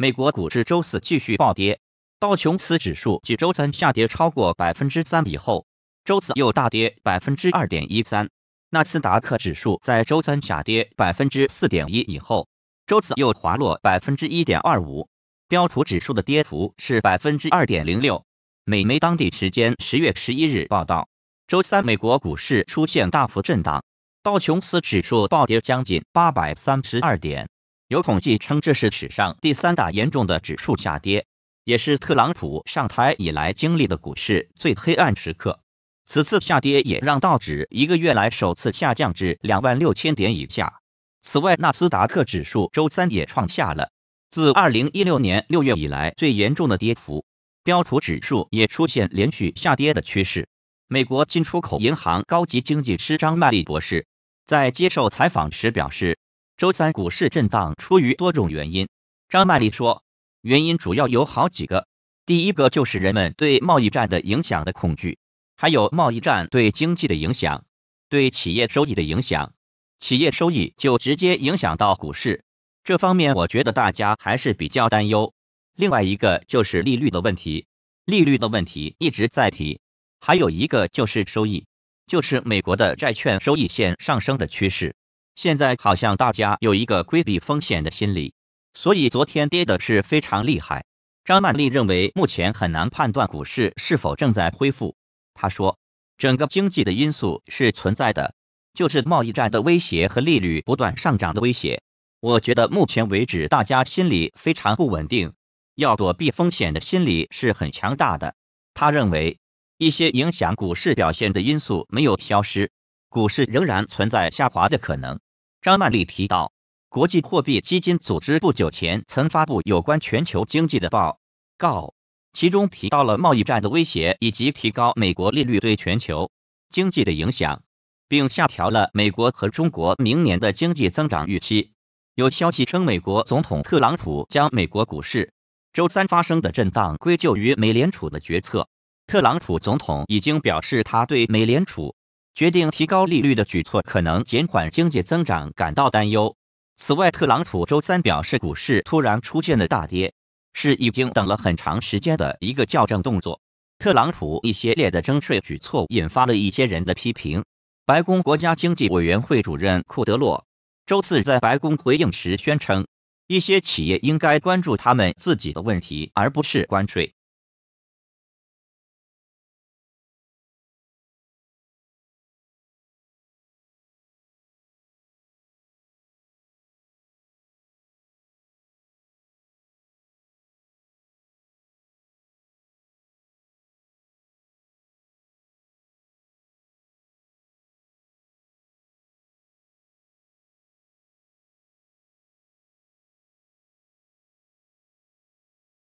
美国股市周四继续暴跌，道琼斯指数继周三下跌超过百分之三以后，周四又大跌百分之二点一三。纳斯达克指数在周三下跌百分之四点一以后，周四又滑落百分之一点二五。标普指数的跌幅是百分之二点零六。美媒当地时间十月十一日报道，周三美国股市出现大幅震荡，道琼斯指数暴跌将近八百三十二点。有统计称，这是史上第三大严重的指数下跌，也是特朗普上台以来经历的股市最黑暗时刻。此次下跌也让道指一个月来首次下降至两万六千点以下。此外，纳斯达克指数周三也创下了自二零一六年六月以来最严重的跌幅，标普指数也出现连续下跌的趋势。美国进出口银行高级经济师张曼丽博士在接受采访时表示。周三股市震荡，出于多种原因。张曼丽说，原因主要有好几个。第一个就是人们对贸易战的影响的恐惧，还有贸易战对经济的影响，对企业收益的影响，企业收益就直接影响到股市。这方面我觉得大家还是比较担忧。另外一个就是利率的问题，利率的问题一直在提。还有一个就是收益，就是美国的债券收益线上升的趋势。现在好像大家有一个规避风险的心理，所以昨天跌的是非常厉害。张曼丽认为目前很难判断股市是否正在恢复。她说，整个经济的因素是存在的，就是贸易战的威胁和利率不断上涨的威胁。我觉得目前为止，大家心理非常不稳定，要躲避风险的心理是很强大的。他认为一些影响股市表现的因素没有消失。股市仍然存在下滑的可能。张曼丽提到，国际货币基金组织不久前曾发布有关全球经济的报告，其中提到了贸易战的威胁以及提高美国利率对全球经济的影响，并下调了美国和中国明年的经济增长预期。有消息称，美国总统特朗普将美国股市周三发生的震荡归咎于美联储的决策。特朗普总统已经表示，他对美联储。决定提高利率的举措可能减缓经济增长，感到担忧。此外，特朗普周三表示，股市突然出现的大跌是已经等了很长时间的一个校正动作。特朗普一系列的征税举措引发了一些人的批评。白宫国家经济委员会主任库德洛周四在白宫回应时宣称，一些企业应该关注他们自己的问题，而不是关税。